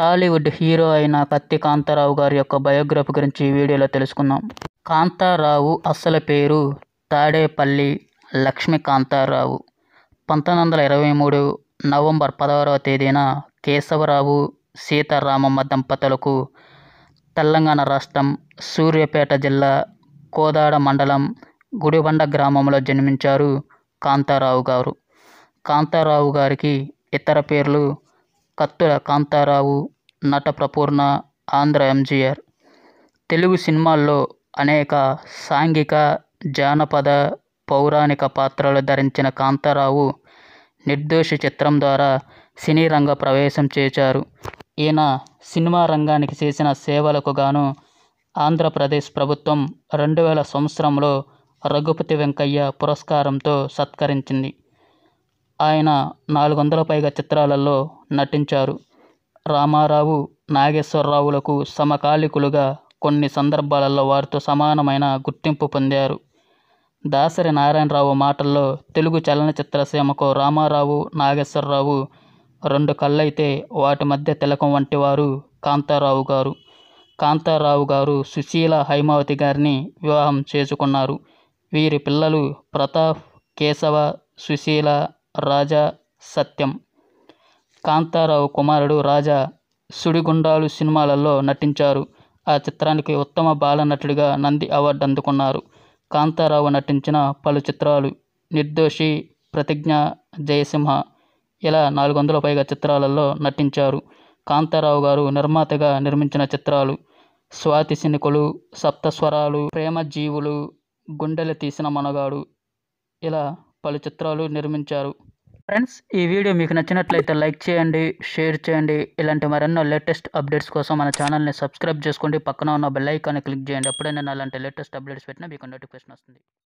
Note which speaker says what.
Speaker 1: Tollywood hero అయిన కత్తి కాంతారావు గారి యొక్క బయోగ్రఫీ గురించి ఈ వీడియోలో తెలుసుకుందాం కాంతారావు అసలు పేరు తాడేపల్లి లక్ష్మి కాంతారావు పంతొమ్మిది వందల ఇరవై మూడు నవంబర్ పదహారవ తేదీన కేశవరావు సీతారామమ్మ దంపతులకు తెలంగాణ రాష్ట్రం సూర్యాపేట జిల్లా కోదాడ మండలం గుడిబండ గ్రామంలో జన్మించారు కాంతారావు గారు కాంతారావు గారికి ఇతర పేర్లు కత్తుల కాంతారావు నటప్రపూర్ణ ఆంధ్ర ఎంజీఆర్ తెలుగు సినిమాల్లో అనేక సాంఘిక జానపద పౌరాణిక పాత్రలు ధరించిన కాంతారావు నిర్దోషి చిత్రం ద్వారా సినీ రంగ ప్రవేశం చేశారు ఈయన సినిమా రంగానికి చేసిన సేవలకు గాను ఆంధ్రప్రదేశ్ ప్రభుత్వం రెండు వేల సంవత్సరంలో రఘుపతి వెంకయ్య పురస్కారంతో సత్కరించింది ఆయన నాలుగు వందల పైగా చిత్రాలలో నటించారు రామారావు నాగేశ్వరరావులకు సమకాలికులుగా కొన్ని సందర్భాలలో వారితో సమానమైన గుర్తింపు పొందారు దాసరి నారాయణరావు మాటల్లో తెలుగు చలనచిత్ర సీమకు రామారావు నాగేశ్వరరావు రెండు కళ్ళైతే వాటి మధ్య తిలకం వంటి వారు కాంతారావు గారు కాంతారావు గారు సుశీల హైమావతి గారిని వివాహం చేసుకున్నారు వీరి పిల్లలు ప్రతాప్ కేశవ సుశీల రాజా సత్యం కాంతారావు కుమారుడు రాజా సుడిగుండాలు సినిమాలలో నటించారు ఆ చిత్రానికి ఉత్తమ బాలనటుడిగా నంది అవార్డు అందుకున్నారు కాంతారావు నటించిన పలు చిత్రాలు నిర్దోషి ప్రతిజ్ఞ జయసింహ ఇలా నాలుగు వందల పైగా చిత్రాలలో నటించారు కాంతారావు గారు నిర్మాతగా నిర్మించిన చిత్రాలు స్వాతి సినికులు సప్తస్వరాలు ప్రేమ జీవులు గుండెలు తీసిన మనగాడు ఇలా పలు చిత్రాలు నిర్మించారు ఫ్రెండ్స్ ఈ వీడియో మీకు నచ్చినట్లయితే లైక్ చేయండి షేర్ చేయండి ఇలాంటి మరెన్నో లేటెస్ట్ అప్డేట్స్ కోసం మన ఛానల్ని సబ్స్క్రైబ్ చేసుకోండి పక్కన ఉన్న బెల్లైకాన్ని క్లిక్ చేయండి అప్పుడే నేను అలాంటి లేటెస్ట్ అప్డేట్స్ పెట్టినా మీకు నోటిఫికేషన్ వస్తుంది